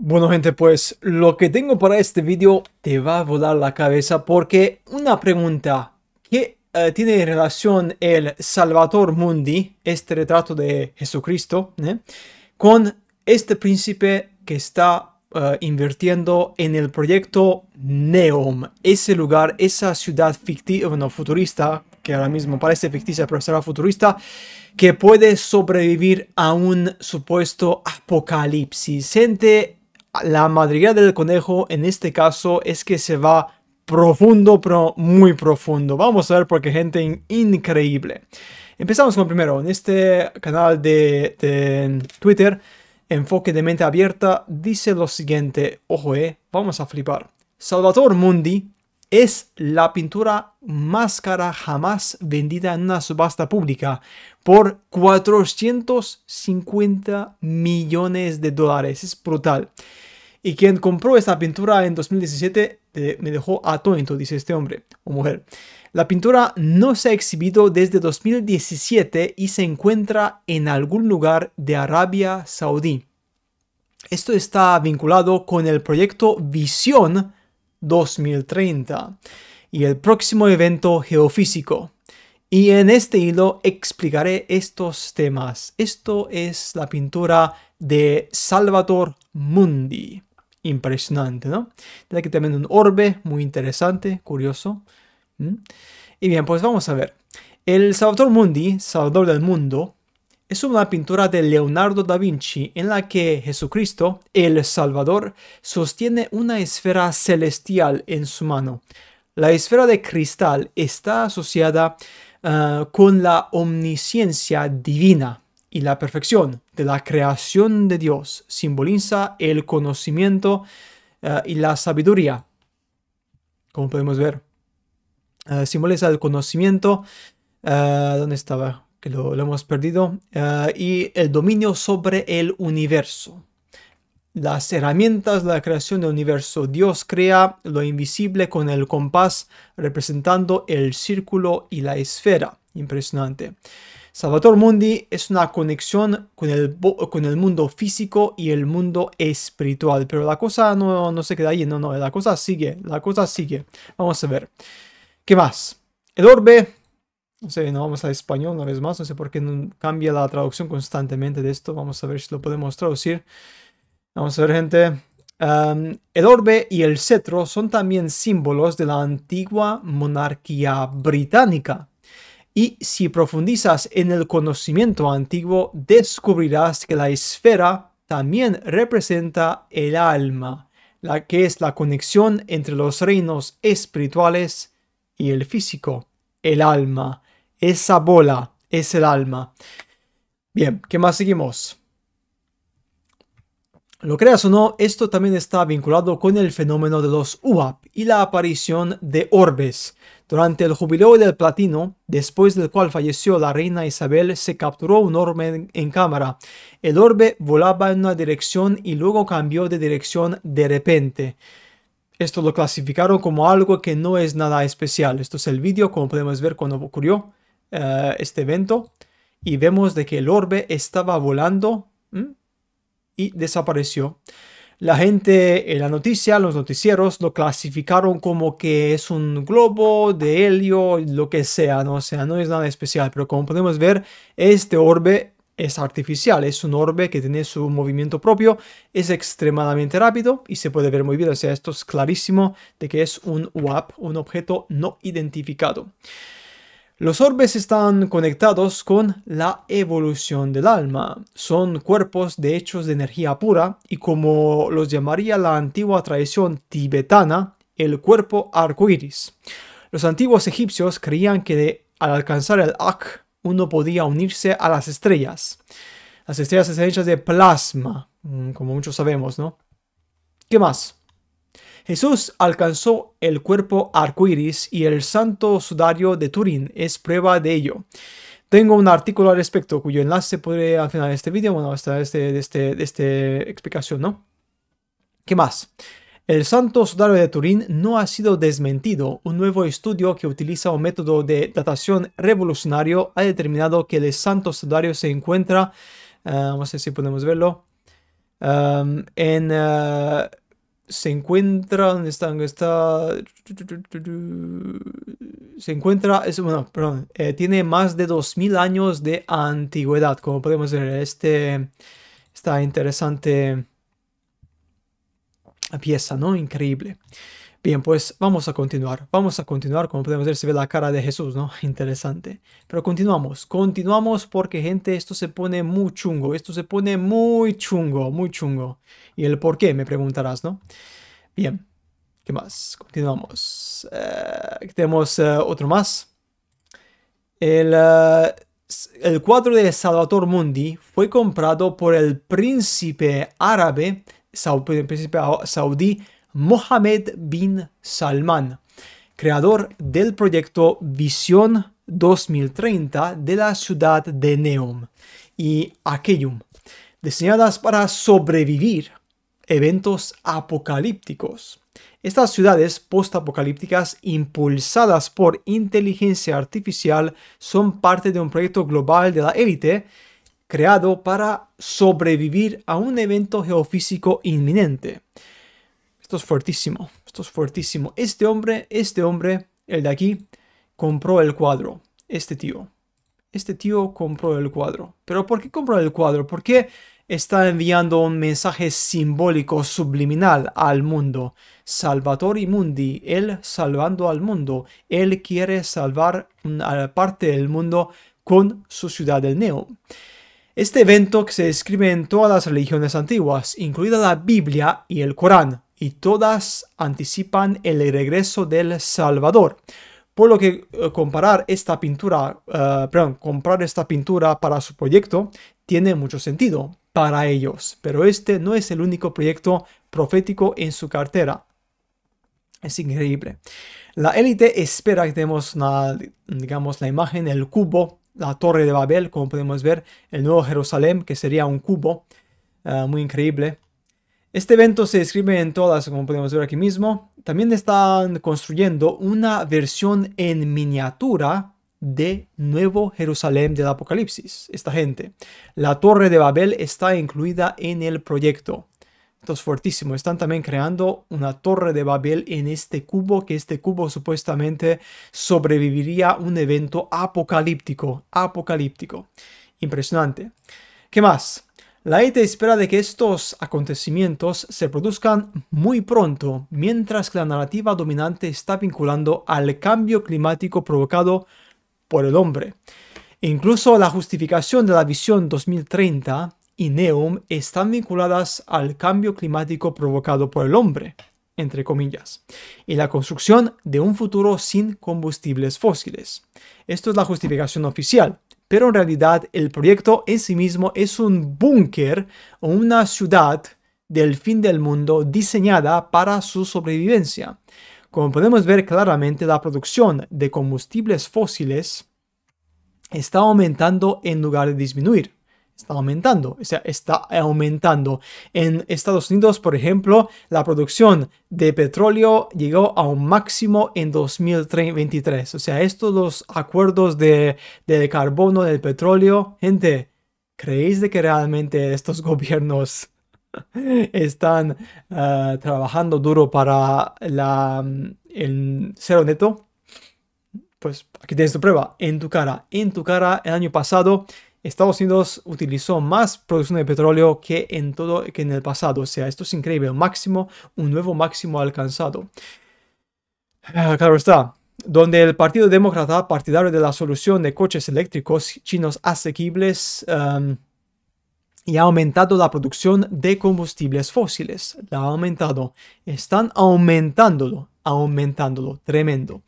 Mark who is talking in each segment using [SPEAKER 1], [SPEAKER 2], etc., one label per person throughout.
[SPEAKER 1] Bueno gente, pues lo que tengo para este vídeo te va a volar la cabeza porque una pregunta que eh, tiene relación el salvador Mundi, este retrato de Jesucristo, eh, con este príncipe que está eh, invirtiendo en el proyecto Neom, ese lugar, esa ciudad ficticia, bueno, futurista, que ahora mismo parece ficticia pero será futurista, que puede sobrevivir a un supuesto apocalipsis. Gente, la madriguera del conejo en este caso es que se va profundo, pero muy profundo. Vamos a ver porque gente increíble. Empezamos con primero, en este canal de, Twitter, Enfoque de Mente Abierta, dice lo siguiente, ojo, eh, vamos a flipar. Salvador Mundi es la pintura más cara jamás vendida en una subasta pública por 450 millones de dólares. Es brutal. Y quien compró esta pintura en 2017 eh, me dejó atónito, dice este hombre o mujer. La pintura no se ha exhibido desde 2017 y se encuentra en algún lugar de Arabia Saudí. Esto está vinculado con el proyecto Visión 2030 y el próximo evento geofísico, y en este hilo explicaré estos temas. Esto es la pintura de Salvador Mundi. Impresionante, ¿no? Tiene aquí también un orbe muy interesante, curioso. ¿Mm? Y bien, pues vamos a ver. El Salvador Mundi, Salvador del Mundo, es una pintura de Leonardo da Vinci en la que Jesucristo, el Salvador, sostiene una esfera celestial en su mano. La esfera de cristal está asociada eh, con la omnisciencia divina y la perfección de la creación de Dios simboliza el conocimiento eh, y la sabiduría. Como podemos ver, eh, simboliza el conocimiento. ¿Dónde estaba? Que lo hemos perdido. y el dominio sobre el universo las herramientas de la creación del universo. Dios crea lo invisible con el compás representando el círculo y la esfera. Impresionante. Salvator Mundi es una conexión con el, con el mundo físico y el mundo espiritual. Pero la cosa no, se queda ahí, no, no, la cosa sigue, la cosa sigue. Vamos a ver. ¿Qué más? El orbe no sé, no vamos a español una vez más. No sé por qué cambia la traducción constantemente de esto. Vamos a ver si lo podemos traducir. Vamos a ver, gente. el orbe y el cetro son también símbolos de la antigua monarquía británica. Y si profundizas en el conocimiento antiguo, descubrirás que la esfera también representa el alma, la que es la conexión entre los reinos espirituales y el físico, el alma. Esa bola es el alma. Bien, ¿qué más seguimos? Lo creas o no, esto también está vinculado con el fenómeno de los UAP y la aparición de orbes. Durante el jubileo del platino, después del cual falleció la reina Isabel, se capturó un orbe en, cámara. El orbe volaba en una dirección y luego cambió de dirección de repente. Esto lo clasificaron como algo que no es nada especial. Esto es el vídeo, como podemos ver cuando ocurrió eh, este evento. Y vemos de que el orbe estaba volando y desapareció. La gente en la noticia, los noticieros lo clasificaron como que es un globo de helio, lo que sea, no o sea, no es nada especial, pero como podemos ver, este orbe es artificial, es un orbe que tiene su movimiento propio, es extremadamente rápido y se puede ver muy bien, o sea, esto es clarísimo de que es un UAP, un objeto no identificado. Los orbes están conectados con la evolución del alma. Son cuerpos de hechos de energía pura y como los llamaría la antigua tradición tibetana, el cuerpo arcoíris. Los antiguos egipcios creían que al alcanzar el Ak, uno podía unirse a las estrellas. Las estrellas están hechas de plasma, mm, como muchos sabemos, ¿no? ¿Qué más? Jesús alcanzó el cuerpo arcoíris y el santo sudario de Turín es prueba de ello. Tengo un artículo al respecto cuyo enlace podré al final de este vídeo, bueno, hasta este, este, este, explicación, ¿no? ¿Qué más? El santo sudario de Turín no ha sido desmentido. Un nuevo estudio que utiliza un método de datación revolucionario ha determinado que el santo sudario se encuentra, no eh, sé si podemos verlo, em, en... Eh, se encuentra. ¿Dónde está? Se encuentra. Es, bueno, perdón. Eh, tiene más de 2000 años de antigüedad, como podemos ver. Este, esta interesante pieza, ¿no? Increíble. Bien, pues vamos a continuar. Vamos a continuar. Como podemos ver, se ve la cara de Jesús, ¿no? Interesante. Pero continuamos. Continuamos porque, gente, esto se pone muy chungo. Esto se pone muy chungo, muy chungo. Y el por qué, me preguntarás, ¿no? Bien. ¿Qué más? Continuamos. Eh, tenemos eh, otro más. El, eh, cuadro de Salvador Mundi fue comprado por el príncipe árabe, el príncipe saudí Mohamed bin Salman, creador del proyecto Visión 2030 de la ciudad de Neom y Akeyum, diseñadas para sobrevivir eventos apocalípticos. Estas ciudades postapocalípticas impulsadas por inteligencia artificial son parte de un proyecto global de la élite creado para sobrevivir a un evento geofísico inminente. Esto es fuertísimo, esto es fuertísimo. Este hombre, este hombre, el de aquí, compró el cuadro. Este tío. Este tío compró el cuadro. ¿Pero por qué compró el cuadro? ¿Por qué está enviando un mensaje simbólico subliminal al mundo? Salvator Mundi, él salvando al mundo. Él quiere salvar una parte del mundo con su ciudad del Neo. Este evento que se describe en todas las religiones antiguas, incluida la Biblia y el Corán, y todas anticipan el regreso del Salvador. Por lo que eh, comparar esta pintura, eh, comprar esta pintura para su proyecto tiene mucho sentido para ellos, pero este no es el único proyecto profético en su cartera. Es increíble. La élite espera que tengamos digamos, la imagen, el cubo la torre de Babel, como podemos ver, el nuevo Jerusalén, que sería un cubo, eh, muy increíble. Este evento se describe en todas, como podemos ver aquí mismo. También están construyendo una versión en miniatura de Nuevo Jerusalén del Apocalipsis, esta gente. La Torre de Babel está incluida en el proyecto. Esto es Están también creando una torre de Babel en este cubo, que este cubo supuestamente sobreviviría a un evento apocalíptico. Apocalíptico. Impresionante. ¿Qué más? La ETA espera de que estos acontecimientos se produzcan muy pronto, mientras que la narrativa dominante está vinculando al cambio climático provocado por el hombre. E incluso la justificación de la visión 2030 y Neum están vinculadas al cambio climático provocado por el hombre, entre comillas, y la construcción de un futuro sin combustibles fósiles. Esto es la justificación oficial, pero en realidad el proyecto en sí mismo es un búnker o una ciudad del fin del mundo diseñada para su sobrevivencia. Como podemos ver claramente, la producción de combustibles fósiles está aumentando en lugar de disminuir está aumentando, o sea, está aumentando. En Estados Unidos, por ejemplo, la producción de petróleo llegó a un máximo en 2023. O sea, estos los acuerdos de, de carbono, del petróleo, gente, ¿creéis de que realmente estos gobiernos están ah, trabajando duro para la, el cero neto? Pues aquí tienes tu prueba, en tu cara, en tu cara el año pasado Estados Unidos utilizó más producción de petróleo que en todo que en el pasado. O sea, esto es increíble. un Máximo, un nuevo máximo alcanzado. Ah, claro está. Donde el Partido Demócrata, partidario de la solución de coches eléctricos chinos asequibles, um, y ha aumentado la producción de combustibles fósiles. La ha aumentado. Están aumentándolo, aumentándolo. Tremendo.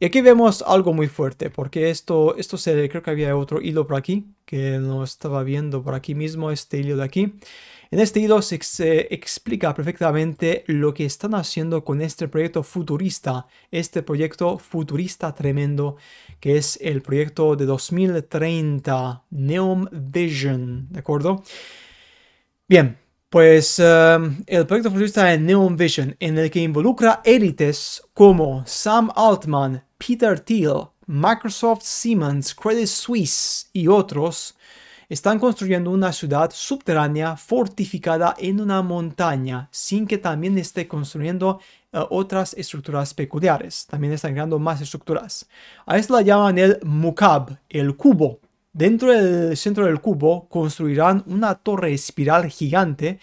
[SPEAKER 1] Y aquí vemos algo muy fuerte, porque esto, esto se, creo que había otro hilo por aquí, que no estaba viendo por aquí mismo, este hilo de aquí. En este hilo se, eh, explica perfectamente lo que están haciendo con este proyecto futurista, este proyecto futurista tremendo, que es el proyecto de 2030, Neom Vision, ¿de acuerdo? Bien, pues em, el proyecto futurista de Neom Vision, en el que involucra élites como Sam Altman, Peter Thiel, Microsoft, Siemens, Credit Suisse y otros están construyendo una ciudad subterránea fortificada en una montaña, sin que también esté construyendo eh, otras estructuras peculiares. También están creando más estructuras. A esto la llaman el Mukab, el cubo. Dentro del centro del cubo construirán una torre espiral gigante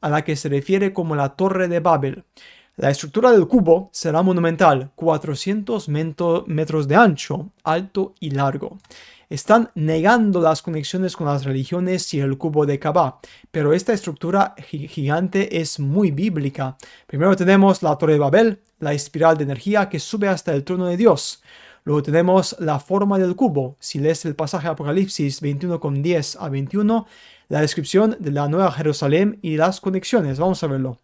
[SPEAKER 1] a la que se refiere como la Torre de Babel. La estructura del cubo será monumental, 400 metros de ancho, alto y largo. Están negando las conexiones con las religiones y el cubo de Kabá, pero esta estructura gigante es muy bíblica. Primero tenemos la Torre de Babel, la espiral de energía que sube hasta el trono de Dios. Luego tenemos la forma del cubo. Si lees el pasaje Apocalipsis 21.10 a 21, la descripción de la Nueva Jerusalén y las conexiones. Vamos a verlo.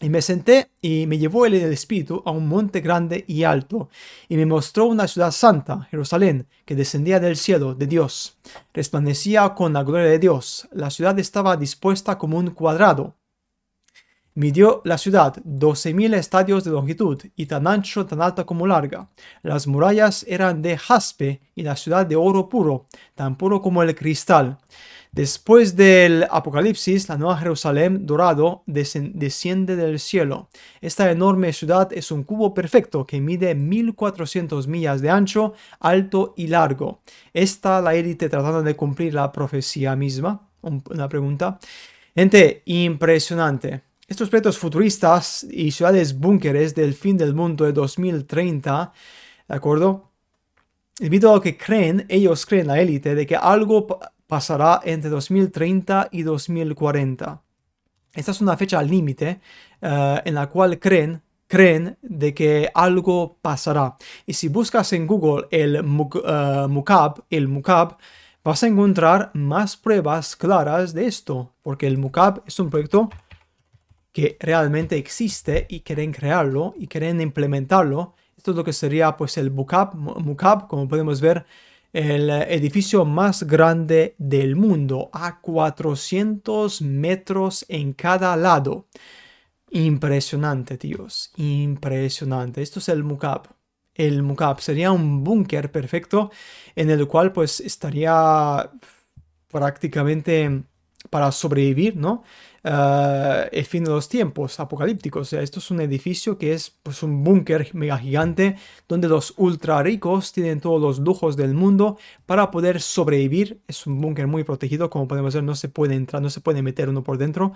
[SPEAKER 1] Y me senté y me llevó el espíritu a un monte grande y alto, y me mostró una ciudad santa, Jerusalén, que descendía del cielo de Dios. Resplandecía con la gloria de Dios. La ciudad estaba dispuesta como un cuadrado. Midió la ciudad doce mil estadios de longitud y tan ancho, tan alta como larga. Las murallas eran de jaspe y la ciudad de oro puro, tan puro como el cristal. Después del Apocalipsis, la Nueva Jerusalén dorado desciende del cielo. Esta enorme ciudad es un cubo perfecto que mide 1400 millas de ancho, alto y largo. Está la élite tratando de cumplir la profecía misma. Una pregunta. Gente, impresionante. Estos proyectos futuristas y ciudades búnkeres del fin del mundo de 2030, ¿de acuerdo? Debido a que creen, ellos creen la élite, de que algo pasará entre 2030 y 2040. Esta es una fecha límite eh, en la cual creen creen de que algo pasará. Y si buscas en Google el eh, el vas a encontrar más pruebas claras de esto, porque el MUCAB es un proyecto que realmente existe y quieren crearlo y quieren implementarlo. Esto es lo que sería pues el MUCAB, como podemos ver, el edificio más grande del mundo, a 400 metros en cada lado. Impresionante, tíos, impresionante. Esto es el mucap El mucap sería un búnker perfecto en el cual pues estaría prácticamente para sobrevivir, ¿no? Eh, el fin de los tiempos apocalípticos. O sea, esto es un edificio que es pues, un búnker mega gigante donde los ultra ricos tienen todos los lujos del mundo para poder sobrevivir. Es un búnker muy protegido, como podemos ver, no se puede entrar, no se puede meter uno por dentro,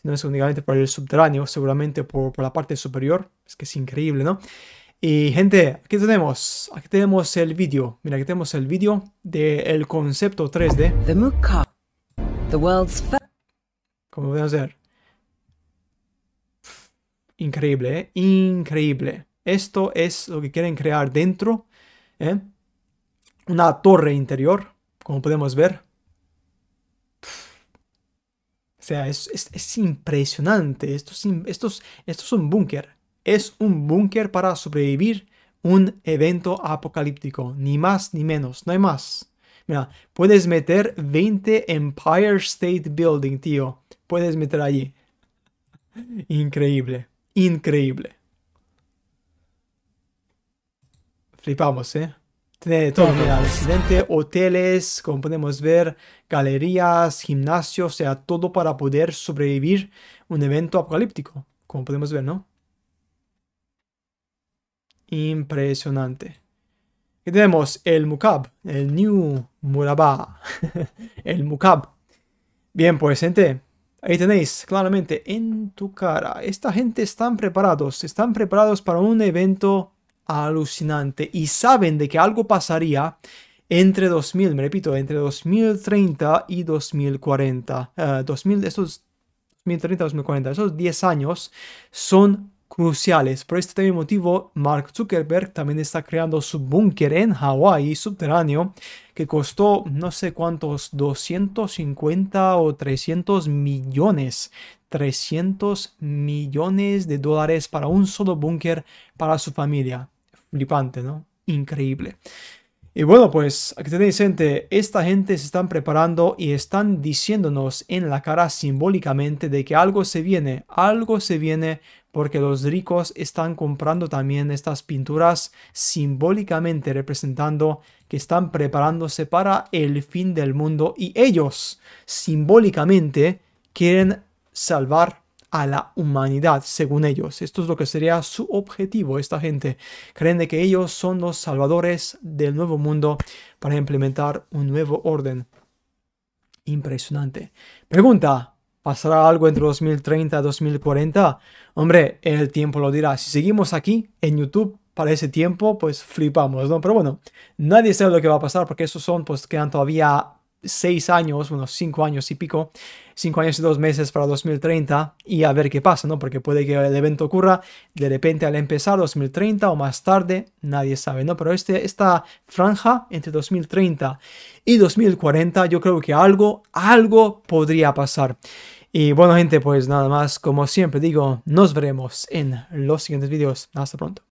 [SPEAKER 1] sino es únicamente por el subterráneo, seguramente por, la parte superior. Es que es increíble, ¿no? Y gente, aquí tenemos, aquí tenemos el vídeo. Mira, aquí tenemos el vídeo del concepto 3D. The como voy ver Increíble, ¿eh? Increíble. Esto es lo que quieren crear dentro. ¿eh? Una torre interior, como podemos ver. O sea, es, impresionante. Esto es, esto es un búnker. Es un búnker para sobrevivir un evento apocalíptico. Ni más ni menos. No hay más. Mira, puedes meter 20 Empire State Building, tío puedes meter allí. Increíble, increíble. Flipamos, ¿eh? Tiene todo, mira, residente, hoteles, como podemos ver, galerías, gimnasios, o sea, todo para poder sobrevivir un evento apocalíptico, como podemos ver, ¿no? Impresionante. Y tenemos el Mukab, el New Muraba, el Mukab. Bien, pues, gente, Ahí tenéis, claramente, en tu cara. Esta gente están preparados, están preparados para un evento alucinante y saben de que algo pasaría entre 2000, me repito, entre 2030 y 2040. 2000, eh, esos 2030, 2040, esos 10 años son cruciales. Por este motivo, Mark Zuckerberg también está creando su búnker en Hawái subterráneo que costó no sé cuántos 250 o 300 millones. 300 millones de dólares para un solo búnker para su familia. Flipante, ¿no? Increíble. Y bueno, pues aquí tenéis gente, esta gente se están preparando y están diciéndonos en la cara simbólicamente de que algo se viene, algo se viene porque los ricos están comprando también estas pinturas simbólicamente representando que están preparándose para el fin del mundo y ellos simbólicamente quieren salvar a la humanidad, según ellos. Esto es lo que sería su objetivo, esta gente. Creen de que ellos son los salvadores del nuevo mundo para implementar un nuevo orden. Impresionante. Pregunta, ¿pasará algo entre 2030 y 2040? Hombre, el tiempo lo dirá. Si seguimos aquí en YouTube para ese tiempo, pues flipamos, ¿no? Pero bueno, nadie sabe lo que va a pasar porque esos son, pues quedan todavía seis años, unos cinco años y pico, cinco años y dos meses para 2030 y a ver qué pasa, ¿no? Porque puede que el evento ocurra de repente al empezar 2030 o más tarde, nadie sabe, ¿no? Pero este, esta franja entre 2030 y 2040 yo creo que algo, algo podría pasar. Y bueno gente, pues nada más, como siempre digo, nos veremos en los siguientes vídeos. Hasta pronto.